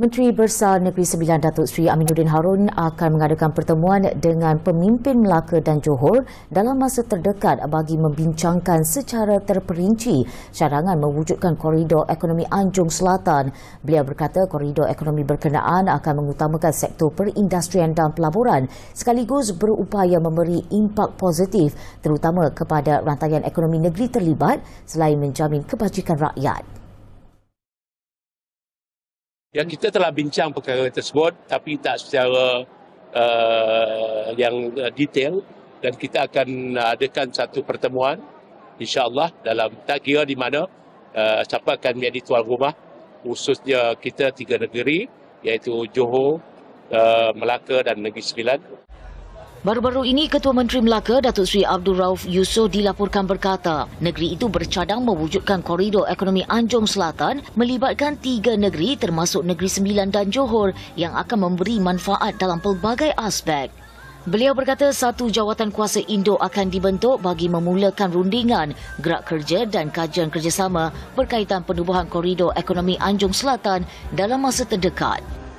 Menteri Besar Negeri Sembilan Datuk Seri Aminuddin Harun akan mengadakan pertemuan dengan pemimpin Melaka dan Johor dalam masa terdekat bagi membincangkan secara terperinci cadangan mewujudkan koridor ekonomi Anjung Selatan. Beliau berkata koridor ekonomi berkenaan akan mengutamakan sektor perindustrian dan pelaburan sekaligus berupaya memberi impak positif terutama kepada rantaian ekonomi negeri terlibat selain menjamin kebajikan rakyat. Ya kita telah bincang perkara tersebut tapi tak secara uh, yang uh, detail dan kita akan uh, adakan satu pertemuan insyaallah dalam tak kira di mana uh, siapa akan menjadi tuan rumah khususnya kita tiga negeri iaitu Johor, uh, Melaka dan Negeri Sembilan Baru-baru ini Ketua Menteri Melaka Datuk Sri Abdul Rauf Yusof dilaporkan berkata negeri itu bercadang mewujudkan koridor ekonomi Anjung Selatan melibatkan tiga negeri termasuk Negeri Sembilan dan Johor yang akan memberi manfaat dalam pelbagai aspek. Beliau berkata satu jawatan kuasa Indo akan dibentuk bagi memulakan rundingan, gerak kerja dan kajian kerjasama berkaitan penubuhan koridor ekonomi Anjung Selatan dalam masa terdekat.